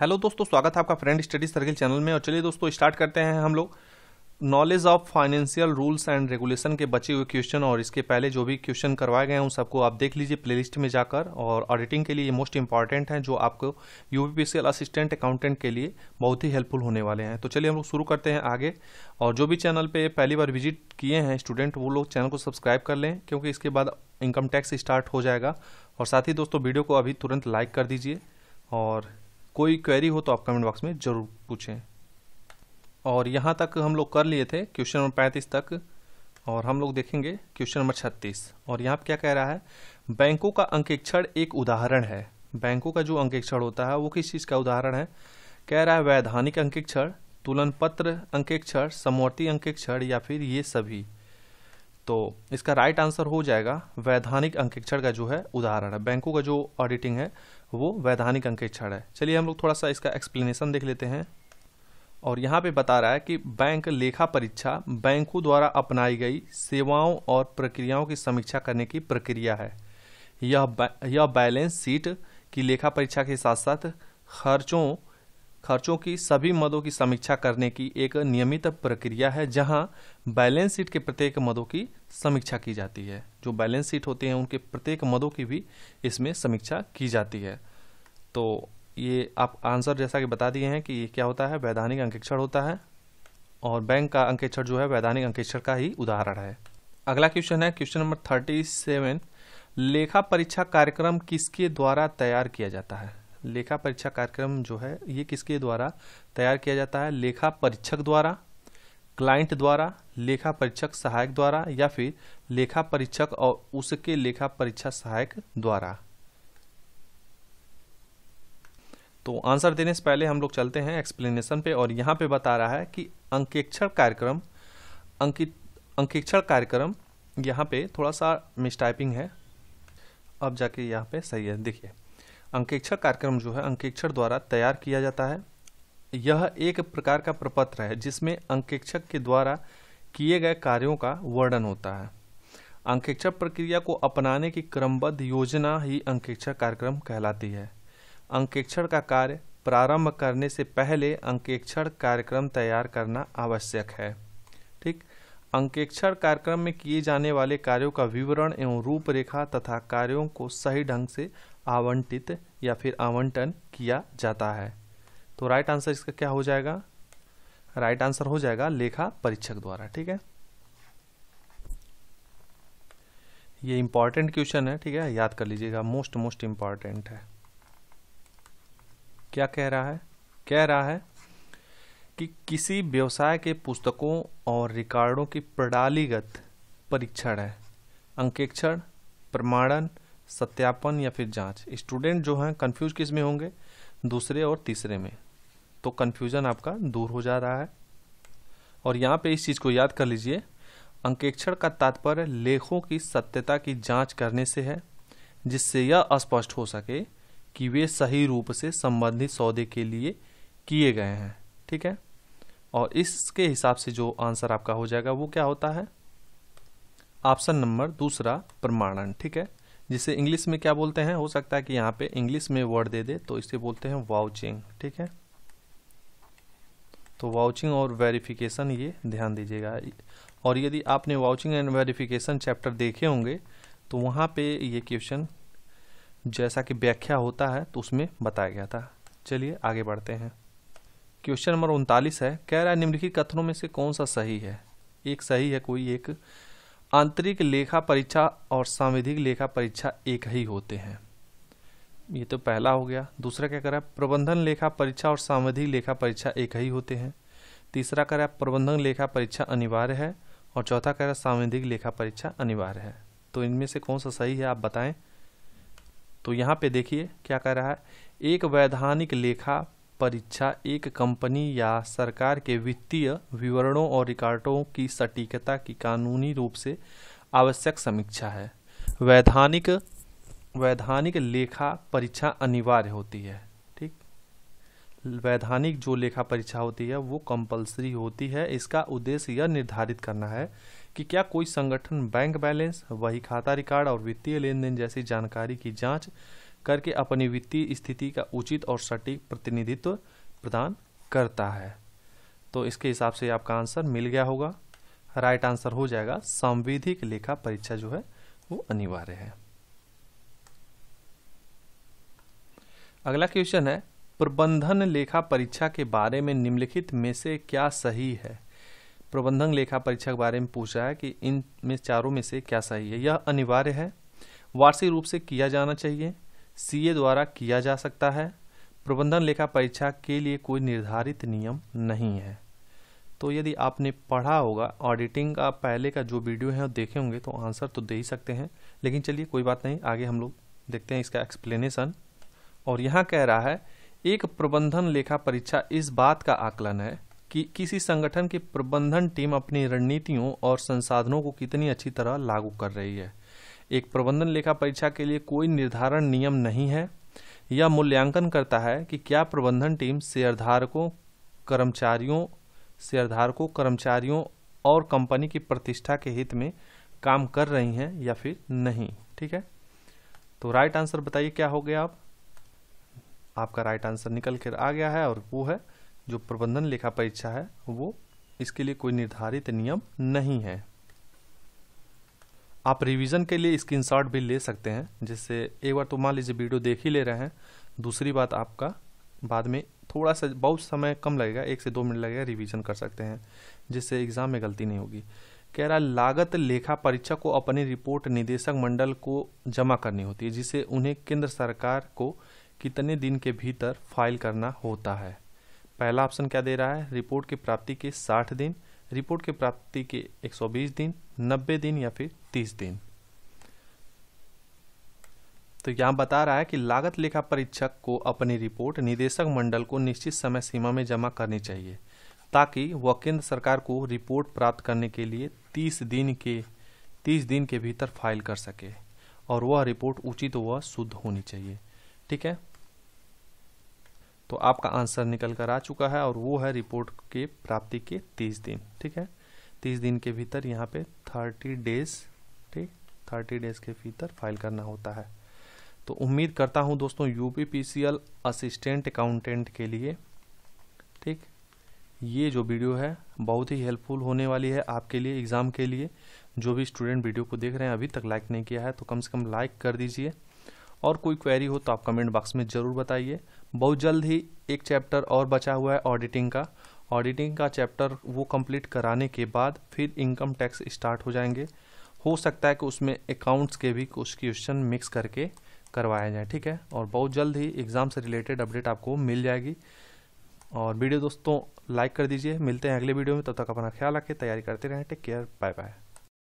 hello दोस्तों स्वागत है आपका फ्रेंड स्टडी सर्किल चैनल में और चलिए दोस्तों स्टार्ट करते हैं हम लोग knowledge of financial rules and regulation के बचे हुए क्वेश्चन और इसके पहले जो भी क्वेश्चन करवाए गए हैं उन सबको आप देख लीजिए प्लेलिस्ट में जाकर और ऑडिटिंग के लिए ये मोस्ट इंपॉर्टेंट हैं जो आपको यू असिस्टेंट अकाउंटेंट के लिए बहुत ही हेल्पफुल होने वाले हैं तो चलिए हम लोग शुरू करते हैं आगे और जो भी चैनल पर पहली बार विजिट किए हैं स्टूडेंट वो लोग चैनल को सब्सक्राइब कर लें क्योंकि इसके बाद इनकम टैक्स स्टार्ट हो जाएगा और साथ ही दोस्तों वीडियो को अभी तुरंत लाइक कर दीजिए और कोई क्वेरी हो तो आप कमेंट बॉक्स में ज़रूर पूछें और यहाँ तक हम लोग कर लिए थे क्वेश्चन नंबर पैंतीस तक और हम लोग देखेंगे क्वेश्चन नंबर छत्तीस और यहाँ पर क्या कह रहा है बैंकों का अंकेक्षण एक उदाहरण है बैंकों का जो अंकेक्षण होता है वो किस चीज़ का उदाहरण है कह रहा है वैधानिक अंकेक्षण तुलन पत्र अंकेक्षण समवर्ती अंकेक्षण या फिर ये सभी तो इसका राइट आंसर हो जाएगा वैधानिक अंकेक्षण का जो है उदाहरण है बैंकों का जो ऑडिटिंग है वो वैधानिक अंकेक्षण है चलिए हम लोग थोड़ा सा इसका एक्सप्लेनेशन देख लेते हैं और यहाँ पे बता रहा है कि बैंक लेखा परीक्षा बैंकों द्वारा अपनाई गई सेवाओं और प्रक्रियाओं की समीक्षा करने की प्रक्रिया है यह यह बैलेंस शीट की लेखा परीक्षा के साथ साथ खर्चों खर्चों की सभी मदों की समीक्षा करने की एक नियमित प्रक्रिया है जहां बैलेंस शीट के प्रत्येक मदों की समीक्षा की जाती है जो बैलेंस शीट होते हैं उनके प्रत्येक मदों की भी इसमें समीक्षा की जाती है तो ये आप आंसर जैसा कि बता दिए हैं कि ये क्या होता है वैधानिक अंकेक्षण होता है और बैंक का अंकेक्षण जो है वैधानिक अंकेक्षण का ही उदाहरण है अगला क्वेश्चन है क्वेश्चन नंबर थर्टी सेवन लेखा परीक्षा कार्यक्रम किसके द्वारा तैयार किया जाता है लेखा परीक्षा कार्यक्रम जो है ये किसके द्वारा तैयार किया जाता है लेखा परीक्षक द्वारा क्लाइंट द्वारा लेखा परीक्षक सहायक द्वारा या फिर लेखा परीक्षक और उसके लेखा परीक्षा सहायक द्वारा तो आंसर देने से पहले हम लोग चलते हैं एक्सप्लेनेशन पे और यहां पे बता रहा है कि अंकेक्षण कार्यक्रम अंकित अंकेक्षण कार्यक्रम यहां पे थोड़ा सा मिसटाइपिंग है अब जाके यहां पे सही है देखिए अंकेक्षर कार्यक्रम जो है अंकेक्षर द्वारा तैयार किया जाता है यह एक प्रकार का प्रपत्र है जिसमें अंकेक्षक के द्वारा किए गए कार्यों का वर्णन होता है अंकेक्षर प्रक्रिया को अपनाने की क्रमबद्ध योजना ही अंकेक्षर कार्यक्रम कहलाती है अंकेक्षण का कार्य प्रारंभ करने से पहले अंकेक्षर कार्यक्रम तैयार करना आवश्यक है ठीक अंकेक्षर कार्यक्रम में किए जाने वाले कार्यों का विवरण एवं रूपरेखा तथा कार्यों को सही ढंग से आवंटित या फिर आवंटन किया जाता है तो राइट आंसर इसका क्या हो जाएगा राइट आंसर हो जाएगा लेखा परीक्षक द्वारा ठीक है ये इंपॉर्टेंट क्वेश्चन है ठीक है याद कर लीजिएगा मोस्ट मोस्ट इंपॉर्टेंट है क्या कह रहा है कह रहा है कि किसी व्यवसाय के पुस्तकों और रिकॉर्डों की प्रणालीगत परीक्षण है अंकेक्षण प्रमाणन सत्यापन या फिर जांच स्टूडेंट जो हैं कंफ्यूज किस में होंगे दूसरे और तीसरे में तो कन्फ्यूज़न आपका दूर हो जा रहा है और यहाँ पे इस चीज़ को याद कर लीजिए अंकेक्षण का तात्पर्य लेखों की सत्यता की जांच करने से है जिससे यह स्पष्ट हो सके कि वे सही रूप से संबंधित सौदे के लिए किए गए हैं ठीक है और इसके हिसाब से जो आंसर आपका हो जाएगा वो क्या होता है ऑप्शन नंबर दूसरा प्रमाणन ठीक है जिसे इंग्लिश में क्या बोलते हैं हो सकता है कि यहाँ पे इंग्लिश में वर्ड दे दे तो इसे बोलते हैं वाउचिंग ठीक है तो वाउचिंग और वेरिफिकेशन ये ध्यान दीजिएगा और यदि आपने वाउचिंग एंड वेरिफिकेशन चैप्टर देखे होंगे तो वहाँ पे ये क्वेश्चन जैसा कि व्याख्या होता है तो उसमें बताया गया था चलिए आगे बढ़ते हैं क्वेश्चन नंबर उनतालीस है कह रहा है निम्नलिखित कथनों में से कौन सा सही है एक सही है कोई एक आंतरिक लेखा परीक्षा और सांविधिक लेखा परीक्षा एक ही होते हैं ये तो पहला हो गया दूसरा क्या करा प्रबंधन लेखा परीक्षा और सांविधिक लेखा परीक्षा एक ही होते हैं तीसरा करा प्रबंधन लेखा परीक्षा अनिवार्य है और चौथा कह रहा सांविधिक लेखा परीक्षा अनिवार्य है तो इनमें से कौन सा सही है आप बताएं तो यहाँ पे देखिए क्या कह रहा है एक वैधानिक लेखा परीक्षा एक कंपनी या सरकार के वित्तीय विवरणों और रिकॉर्डों की सटीकता की कानूनी रूप से आवश्यक समीक्षा है वैधानिक वैधानिक लेखा परीक्षा अनिवार्य होती है ठीक वैधानिक जो लेखा परीक्षा होती है वो कंपलसरी होती है इसका उद्देश्य यह निर्धारित करना है कि क्या कोई संगठन बैंक बैलेंस वही खाता रिकॉर्ड और वित्तीय लेन देन जैसी जानकारी की जांच करके अपनी वित्तीय स्थिति का उचित और सटीक प्रतिनिधित्व प्रदान करता है तो इसके हिसाब से आपका आंसर मिल गया होगा राइट आंसर हो जाएगा संविधिक लेखा परीक्षा जो है वो अनिवार्य है अगला क्वेश्चन है प्रबंधन लेखा परीक्षा के बारे में निम्नलिखित में से क्या सही है प्रबंधन लेखा परीक्षा के बारे में पूछा है कि इन में चारों में से क्या सही है यह अनिवार्य है वार्षिक रूप से किया जाना चाहिए सीए द्वारा किया जा सकता है प्रबंधन लेखा परीक्षा के लिए कोई निर्धारित नियम नहीं है तो यदि आपने पढ़ा होगा ऑडिटिंग का पहले का जो वीडियो है देखे होंगे तो आंसर तो दे ही सकते हैं लेकिन चलिए कोई बात नहीं आगे हम लोग देखते हैं इसका एक्सप्लेनेशन और यहाँ कह रहा है एक प्रबंधन लेखा परीक्षा इस बात का आकलन है कि किसी संगठन की प्रबंधन टीम अपनी रणनीतियों और संसाधनों को कितनी अच्छी तरह लागू कर रही है एक प्रबंधन लेखा परीक्षा के लिए कोई निर्धारण नियम नहीं है यह मूल्यांकन करता है कि क्या प्रबंधन टीम शेयरधारकों कर्मचारियों शेयरधारकों कर्मचारियों और कंपनी की प्रतिष्ठा के हित में काम कर रही हैं या फिर नहीं ठीक है तो राइट आंसर बताइए क्या हो गया आप आपका राइट आंसर निकल कर आ गया है और वो है जो प्रबंधन लेखा परीक्षा है वो इसके लिए कोई निर्धारित नियम नहीं है आप रिवीजन के लिए स्क्रीनशॉट भी ले सकते हैं जिससे एक बार तो मान लीजिए वीडियो देख ही ले रहे हैं दूसरी बात आपका बाद में थोड़ा सा बहुत समय कम लगेगा एक से दो मिनट लगेगा रिवीजन कर सकते हैं जिससे एग्जाम में गलती नहीं होगी कह रहा लागत लेखा परीक्षा को अपनी रिपोर्ट निदेशक मंडल को जमा करनी होती है जिसे उन्हें केंद्र सरकार को कितने दिन के भीतर फाइल करना होता है पहला ऑप्शन क्या दे रहा है रिपोर्ट की प्राप्ति के साठ दिन रिपोर्ट के प्राप्ति के 120 दिन 90 दिन या फिर 30 दिन तो यहां बता रहा है कि लागत लेखा परीक्षक को अपनी रिपोर्ट निदेशक मंडल को निश्चित समय सीमा में जमा करनी चाहिए ताकि वह केंद्र सरकार को रिपोर्ट प्राप्त करने के लिए 30 दिन के 30 दिन के भीतर फाइल कर सके और वह रिपोर्ट उचित व शुद्ध होनी चाहिए ठीक है तो आपका आंसर निकल कर आ चुका है और वो है रिपोर्ट के प्राप्ति के तीस दिन ठीक है तीस दिन के भीतर यहाँ पे थर्टी डेज ठीक थर्टी डेज के भीतर फाइल करना होता है तो उम्मीद करता हूँ दोस्तों यू असिस्टेंट अकाउंटेंट के लिए ठीक ये जो वीडियो है बहुत ही हेल्पफुल होने वाली है आपके लिए एग्ज़ाम के लिए जो भी स्टूडेंट वीडियो को देख रहे हैं अभी तक लाइक नहीं किया है तो कम से कम लाइक कर दीजिए और कोई क्वेरी हो तो आप कमेंट बॉक्स में ज़रूर बताइए बहुत जल्द ही एक चैप्टर और बचा हुआ है ऑडिटिंग का ऑडिटिंग का चैप्टर वो कंप्लीट कराने के बाद फिर इनकम टैक्स स्टार्ट हो जाएंगे हो सकता है कि उसमें अकाउंट्स के भी कुछ क्वेश्चन मिक्स करके करवाया जाए ठीक है और बहुत जल्द ही एग्ज़ाम से रिलेटेड अपडेट आपको मिल जाएगी और वीडियो दोस्तों लाइक कर दीजिए मिलते हैं अगले वीडियो में तब तो तक अपना ख्याल रखें तैयारी करते रहें टेक केयर बाय बाय